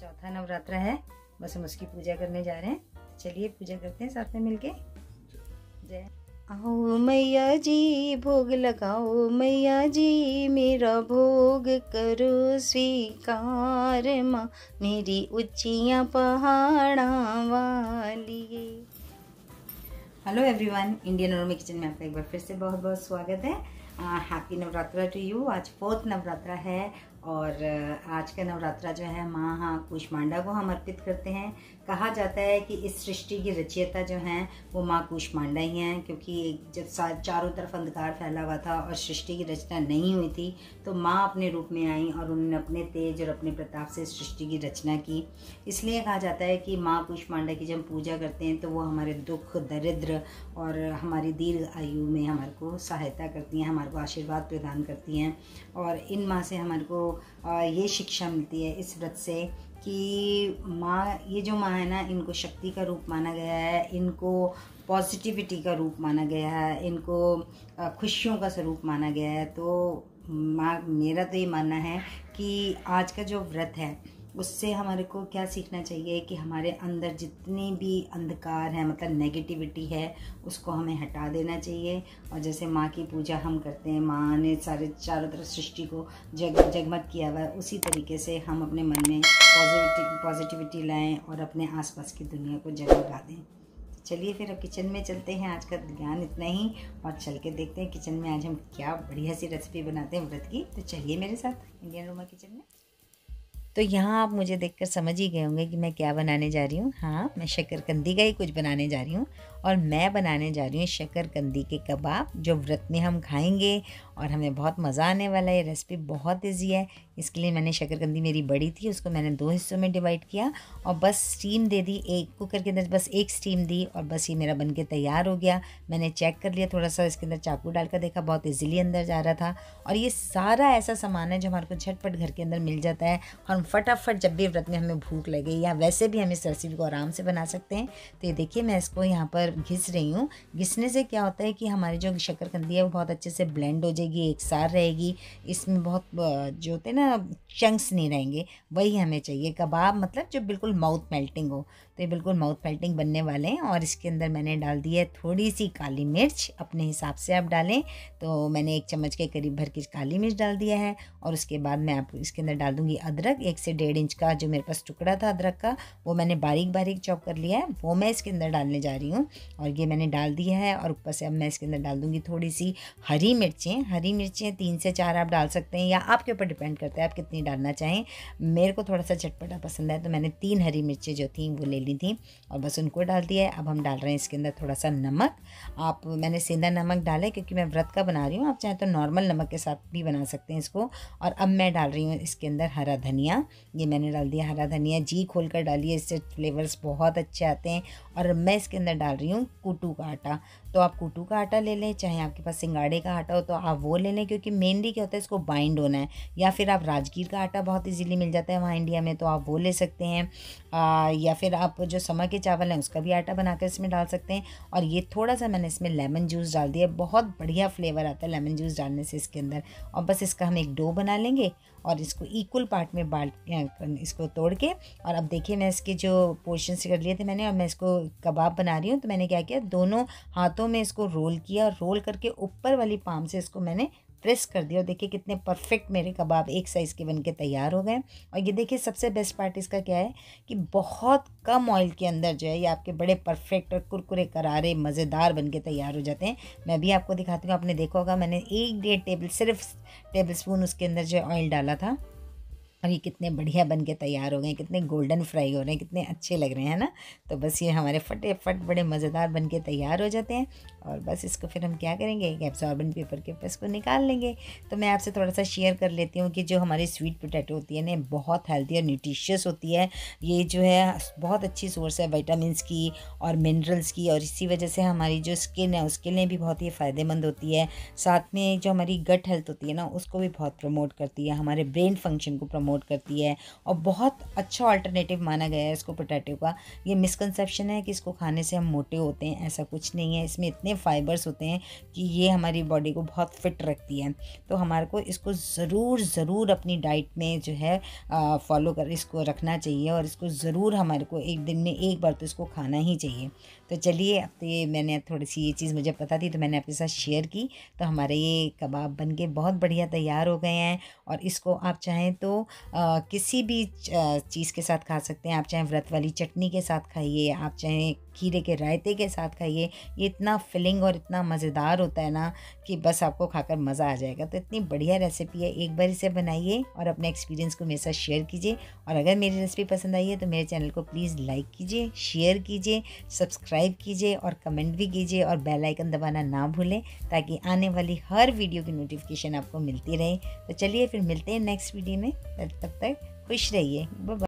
चौथा नवरात्र है बस हम उसकी पूजा करने जा रहे हैं चलिए पूजा करते हैं साथ में मिलके जय आओ मैया जी भोग लगाओ मैया जी मेरा भोग करो स्वीकार माँ मेरी उच्चियाँ पहाड़ा वाली hello everyone Indian normie kitchen में आपका एक बार फिर से बहुत बहुत स्वागत है हैप्पी नवरात्रा टू यू आज फोर्थ नवरात्रा है और आज का नवरात्रा जो है माँ हाँ कुष्मांडा को हम अर्पित करते हैं कहा जाता है कि इस सृष्टि की रचयिता जो है वो माँ कुष्मांडा ही हैं क्योंकि जब चारों तरफ अंधकार फैला हुआ था और सृष्टि की रचना नहीं हुई थी तो माँ अपने रूप में आई और उन्होंने अपने तेज और अपने प्रताप से सृष्टि की रचना की इसलिए कहा जाता है कि माँ कुष्मांडा की जब पूजा करते हैं तो वो हमारे दुख दरिद्र और हमारी दीर्घ आयु में हमारे को सहायता करती हैं हमारे को आशीर्वाद प्रदान करती हैं और इन माँ से हमारे को ये शिक्षा मिलती है इस व्रत से कि माँ ये जो माँ है ना इनको शक्ति का रूप माना गया है इनको पॉजिटिविटी का रूप माना गया है इनको खुशियों का स्वरूप माना गया है तो माँ मेरा तो ये मानना है कि आज का जो व्रत है उससे हमारे को क्या सीखना चाहिए कि हमारे अंदर जितने भी अंधकार है मतलब नेगेटिविटी है उसको हमें हटा देना चाहिए और जैसे माँ की पूजा हम करते हैं माँ ने सारे चारों तरफ सृष्टि को जग जगमग किया हुआ है उसी तरीके से हम अपने मन में पॉजिटिव पॉजिटिविटी लाएँ और अपने आसपास की दुनिया को जगमगा दें चलिए फिर अब किचन में चलते हैं आज का ज्ञान इतना ही और चल के देखते हैं किचन में आज हम क्या बढ़िया सी रेसिपी बनाते हैं व्रत की तो चलिए मेरे साथ इंडियन रूमा किचन में तो यहाँ आप मुझे देखकर समझ ही गए होंगे कि मैं क्या बनाने जा रही हूँ हाँ मैं शक्करकंदी का ही कुछ बनाने जा रही हूँ और मैं बनाने जा रही हूँ शक्करकंदी के कबाब जो व्रत में हम खाएंगे और हमें बहुत मज़ा आने वाला है ये रेसिपी बहुत ईजी है इसके लिए मैंने शक्करकंदी मेरी बड़ी थी उसको मैंने दो हिस्सों में डिवाइड किया और बस स्टीम दे दी एक कुकर के अंदर बस एक स्टीम दी और बस ये मेरा बन के तैयार हो गया मैंने चेक कर लिया थोड़ा सा इसके अंदर चाकू डाल कर देखा बहुत ईजिली अंदर जा रहा था और ये सारा ऐसा सामान है जो हमारे को झटपट घर के अंदर मिल जाता है और हम फटाफट जब भी व्रत में हमें भूख लगे या वैसे भी हम इस रेसिपी को आराम से बना सकते हैं तो ये देखिए मैं इसको यहाँ पर घिस रही हूँ घिसने से क्या होता है कि हमारी जो शक्करकंदी है वो बहुत अच्छे से ब्लेंड हो जाएगी एक सार रहेगी इसमें बहुत जो होते हैं ना चंक्स नहीं रहेंगे वही हमें चाहिए कबाब मतलब जो बिल्कुल माउथ मेल्टिंग हो तो ये बिल्कुल माउथ पेल्टिंग बनने वाले हैं और इसके अंदर मैंने डाल दी है थोड़ी सी काली मिर्च अपने हिसाब से आप डालें तो मैंने एक चम्मच के करीब भर के काली मिर्च डाल दिया है और उसके बाद मैं आप इसके अंदर डाल दूँगी अदरक एक से डेढ़ इंच का जो मेरे पास टुकड़ा था अदरक का वो मैंने बारीक बारीक चॉप कर लिया है वो मैं इसके अंदर डालने जा रही हूँ और ये मैंने डाल दिया है और ऊपर से अब मैं इसके अंदर डाल दूँगी थोड़ी सी हरी मिर्चें हरी मिर्चें तीन से चार आप डाल सकते हैं या आपके ऊपर डिपेंड करता है आप कितनी डालना चाहें मेरे को थोड़ा सा चटपटा पसंद है तो मैंने तीन हरी मिर्चें जो थी वो ले ली डाली थी और बस उनको डाल दिया है अब हम डाल रहे हैं इसके अंदर थोड़ा सा नमक आप मैंने सीधा नमक डाला है क्योंकि मैं व्रत का बना रही हूँ आप चाहे तो नॉर्मल नमक के साथ भी बना सकते हैं इसको और अब मैं डाल रही हूँ इसके अंदर हरा धनिया ये मैंने डाल दिया हरा धनिया जी खोल कर डालिए इससे फ्लेवर्स बहुत अच्छे आते हैं और मैं इसके अंदर डाल रही हूँ कूटू का आटा तो आप कूटू का आटा ले लें चाहे आपके पास सिंगाड़े का आटा हो तो आप वो ले लें क्योंकि मेनली क्या होता है इसको बाइंड होना है या फिर आप राजगीर का आटा बहुत ईजिली मिल जाता है वहाँ इंडिया में तो आप वो ले सकते हैं आ, या फिर आप वो जो समर के चावल हैं उसका भी आटा बनाकर इसमें डाल सकते हैं और ये थोड़ा सा मैंने इसमें लेमन जूस डाल दिया बहुत बढ़िया फ्लेवर आता है लेमन जूस डालने से इसके अंदर और बस इसका हम एक डो बना लेंगे और इसको इक्वल पार्ट में बाल इसको तोड़ के और अब देखिए मैं इसके जो पोर्शन कर लिए थे मैंने और मैं इसको कबाब बना रही हूँ तो मैंने क्या किया दोनों हाथों में इसको रोल किया और रोल करके ऊपर वाली पाम से इसको मैंने प्रेस कर दिया और देखिए कितने परफेक्ट मेरे कबाब एक साइज़ के बन के तैयार हो गए और ये देखिए सबसे बेस्ट पार्ट इसका क्या है कि बहुत कम ऑयल के अंदर जो है ये आपके बड़े परफेक्ट और कुरकुरे करारे मज़ेदार बन के तैयार हो जाते हैं मैं भी आपको दिखाती हूँ आपने देखा होगा मैंने एक डेढ़ टेबल सिर्फ टेबल स्पून उसके अंदर जो है ऑयल डाला था और ये कितने बढ़िया बन के तैयार हो गए कितने गोल्डन फ्राई हो रहे हैं कितने अच्छे लग रहे हैं ना तो बस ये हमारे फटे फट बड़े मज़ेदार बन के तैयार हो जाते हैं और बस इसको फिर हम क्या करेंगे एक एब्जॉर्बेंट पेपर के ऊपर इसको निकाल लेंगे तो मैं आपसे थोड़ा सा शेयर कर लेती हूँ कि जो हमारी स्वीट पोटैटो होती है ना बहुत हेल्दी और न्यूट्रिशियस होती है ये जो है बहुत अच्छी सोर्स है वाइटामिन की और मिनरल्स की और इसी वजह से हमारी जो स्किन है उसके लिए भी बहुत ही फ़ायदेमंद होती है साथ में जो हमारी गट हेल्थ होती है ना उसको भी बहुत प्रमोट करती है हमारे ब्रेन फंक्शन को प्रमोट प्रमोट करती है और बहुत अच्छा अल्टरनेटिव माना गया है इसको पोटैटो का ये मिसकनसेप्शन है कि इसको खाने से हम मोटे होते हैं ऐसा कुछ नहीं है इसमें इतने फाइबर्स होते हैं कि ये हमारी बॉडी को बहुत फिट रखती है तो हमारे को इसको ज़रूर ज़रूर अपनी डाइट में जो है फॉलो कर इसको रखना चाहिए और इसको ज़रूर हमारे को एक दिन में एक बार तो इसको खाना ही चाहिए तो चलिए अब तो ये मैंने थोड़ी सी ये चीज़ मुझे पता थी तो मैंने आपके साथ शेयर की तो हमारे ये कबाब बन के बहुत बढ़िया तैयार हो गए हैं और इसको आप चाहें तो किसी भी चीज़ के साथ खा सकते हैं आप चाहे व्रत वाली चटनी के साथ खाइए आप चाहे खीरे के रायते के साथ खाइए ये इतना फिलिंग और इतना मज़ेदार होता है ना कि बस आपको खाकर मज़ा आ जाएगा तो इतनी बढ़िया रेसिपी है एक बार इसे बनाइए और अपने एक्सपीरियंस को मेरे साथ शेयर कीजिए और अगर मेरी रेसिपी पसंद आई है तो मेरे चैनल को प्लीज़ लाइक कीजिए शेयर कीजिए सब्सक्राइब कीजिए और कमेंट भी कीजिए और बेल आइकन दबाना ना भूलें ताकि आने वाली हर वीडियो की नोटिफिकेशन आपको मिलती रहे तो चलिए फिर मिलते हैं नेक्स्ट वीडियो में तब तक खुश रहिए